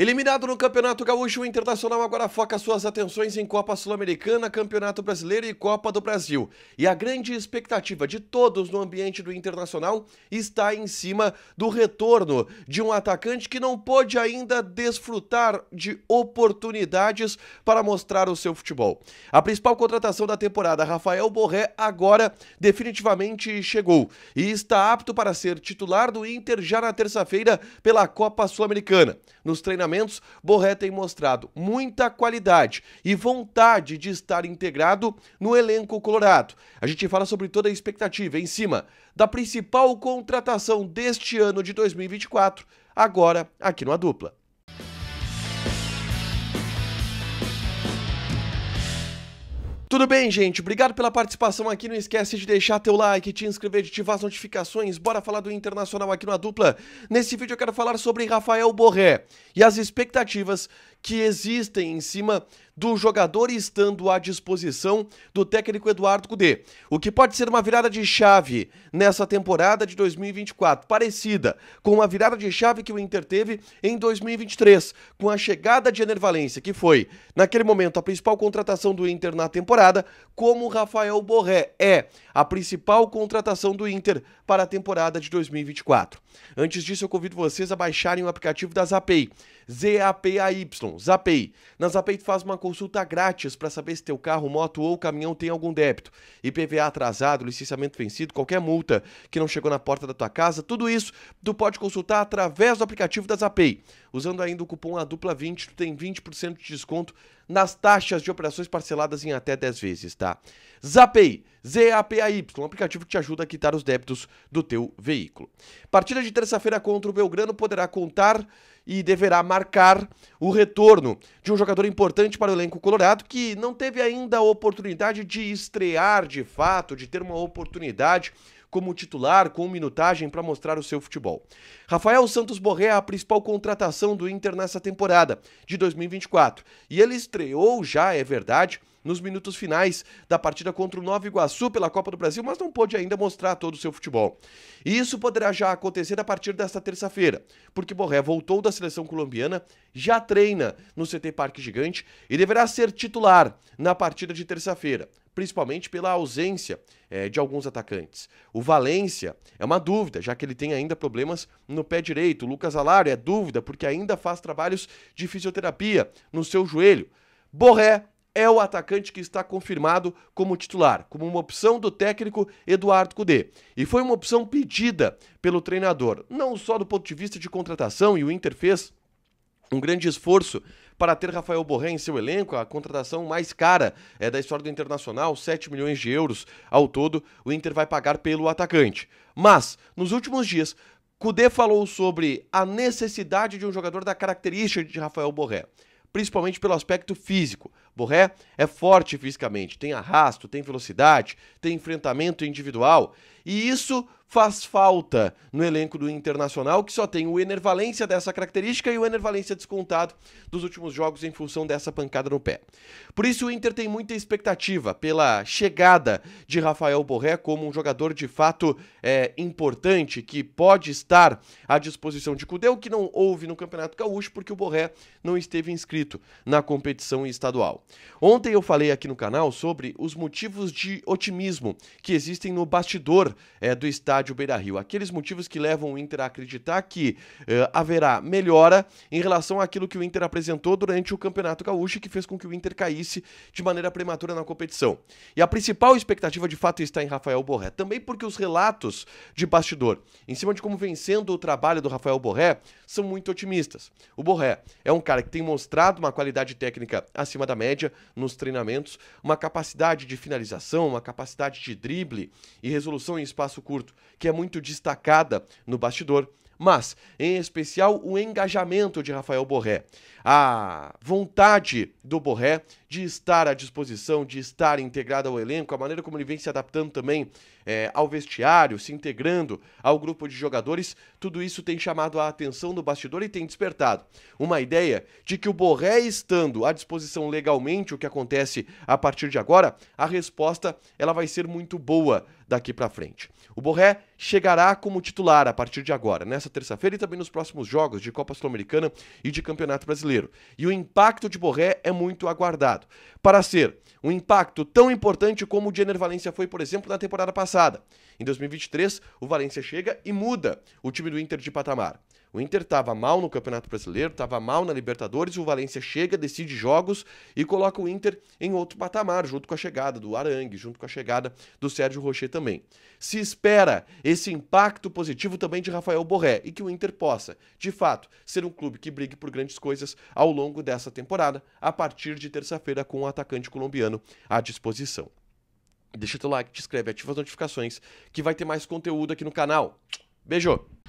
Eliminado no Campeonato Gaúcho, o Internacional agora foca suas atenções em Copa Sul-Americana, Campeonato Brasileiro e Copa do Brasil. E a grande expectativa de todos no ambiente do Internacional está em cima do retorno de um atacante que não pôde ainda desfrutar de oportunidades para mostrar o seu futebol. A principal contratação da temporada, Rafael Borré, agora definitivamente chegou e está apto para ser titular do Inter já na terça-feira pela Copa Sul-Americana. Nos treinamentos treinamentos, Borré tem mostrado muita qualidade e vontade de estar integrado no elenco colorado. A gente fala sobre toda a expectativa em cima da principal contratação deste ano de 2024, agora aqui no A Dupla. Tudo bem, gente? Obrigado pela participação aqui. Não esquece de deixar teu like, te inscrever, de ativar as notificações. Bora falar do Internacional aqui na dupla. Nesse vídeo eu quero falar sobre Rafael Borré e as expectativas que existem em cima do jogador estando à disposição do técnico Eduardo Cudê. O que pode ser uma virada de chave nessa temporada de 2024, parecida com a virada de chave que o Inter teve em 2023, com a chegada de Enervalência, que foi, naquele momento, a principal contratação do Inter na temporada, como Rafael Borré é a principal contratação do Inter para a temporada de 2024. Antes disso, eu convido vocês a baixarem o aplicativo da Zapay, Y. Zapei. Zapay. Na Zapay tu faz uma consulta grátis para saber se teu carro, moto ou caminhão tem algum débito. IPVA atrasado, licenciamento vencido, qualquer multa que não chegou na porta da tua casa, tudo isso tu pode consultar através do aplicativo da Zapay. Usando ainda o cupom A Dupla 20, tu tem 20% de desconto nas taxas de operações parceladas em até 10 vezes, tá? Zapay, Z-A-P-A-Y, um aplicativo que te ajuda a quitar os débitos do teu veículo. Partida de terça-feira contra o Belgrano poderá contar e deverá marcar o retorno de um jogador importante para o elenco colorado que não teve ainda a oportunidade de estrear de fato, de ter uma oportunidade como titular com minutagem para mostrar o seu futebol. Rafael Santos Borré é a principal contratação do Inter nessa temporada de 2024 e ele estreou já, é verdade, nos minutos finais da partida contra o Nova Iguaçu pela Copa do Brasil, mas não pôde ainda mostrar todo o seu futebol. E isso poderá já acontecer a partir desta terça-feira, porque Borré voltou da seleção colombiana, já treina no CT Parque Gigante e deverá ser titular na partida de terça-feira principalmente pela ausência é, de alguns atacantes. O Valência é uma dúvida, já que ele tem ainda problemas no pé direito. O Lucas Alário é dúvida, porque ainda faz trabalhos de fisioterapia no seu joelho. Borré é o atacante que está confirmado como titular, como uma opção do técnico Eduardo Cudê. E foi uma opção pedida pelo treinador, não só do ponto de vista de contratação, e o Inter fez um grande esforço para ter Rafael Borré em seu elenco, a contratação mais cara é, da história do Internacional, 7 milhões de euros ao todo, o Inter vai pagar pelo atacante. Mas, nos últimos dias, Cudê falou sobre a necessidade de um jogador da característica de Rafael Borré, principalmente pelo aspecto físico. Borré é forte fisicamente, tem arrasto, tem velocidade, tem enfrentamento individual, e isso faz falta no elenco do Internacional, que só tem o Enervalência dessa característica e o Enervalência descontado dos últimos jogos em função dessa pancada no pé. Por isso o Inter tem muita expectativa pela chegada de Rafael Borré como um jogador de fato é, importante, que pode estar à disposição de Cudeu, que não houve no Campeonato Gaúcho, porque o Borré não esteve inscrito na competição estadual. Ontem eu falei aqui no canal sobre os motivos de otimismo que existem no bastidor é, do estádio estádio Beira Rio. Aqueles motivos que levam o Inter a acreditar que uh, haverá melhora em relação àquilo que o Inter apresentou durante o Campeonato Gaúcho, que fez com que o Inter caísse de maneira prematura na competição. E a principal expectativa de fato está em Rafael Borré, também porque os relatos de bastidor em cima de como vencendo o trabalho do Rafael Borré são muito otimistas. O Borré é um cara que tem mostrado uma qualidade técnica acima da média nos treinamentos, uma capacidade de finalização, uma capacidade de drible e resolução em espaço curto que é muito destacada no bastidor, mas, em especial, o engajamento de Rafael Borré, a vontade do Borré de estar à disposição, de estar integrado ao elenco, a maneira como ele vem se adaptando também é, ao vestiário, se integrando ao grupo de jogadores, tudo isso tem chamado a atenção do bastidor e tem despertado uma ideia de que o Borré estando à disposição legalmente, o que acontece a partir de agora, a resposta ela vai ser muito boa daqui para frente. O Borré chegará como titular a partir de agora, nessa terça-feira e também nos próximos jogos de Copa Sul-Americana e de Campeonato Brasileiro. E o impacto de Borré é muito aguardado para ser um impacto tão importante como o de Ener Valencia foi, por exemplo, na temporada passada. Em 2023, o Valencia chega e muda o time do Inter de patamar. O Inter estava mal no Campeonato Brasileiro, estava mal na Libertadores, o Valência chega, decide jogos e coloca o Inter em outro patamar, junto com a chegada do Arangue, junto com a chegada do Sérgio Rocher também. Se espera esse impacto positivo também de Rafael Borré e que o Inter possa, de fato, ser um clube que brigue por grandes coisas ao longo dessa temporada, a partir de terça-feira com o atacante colombiano à disposição. Deixa teu like, te inscreve, ativa as notificações, que vai ter mais conteúdo aqui no canal. Beijo!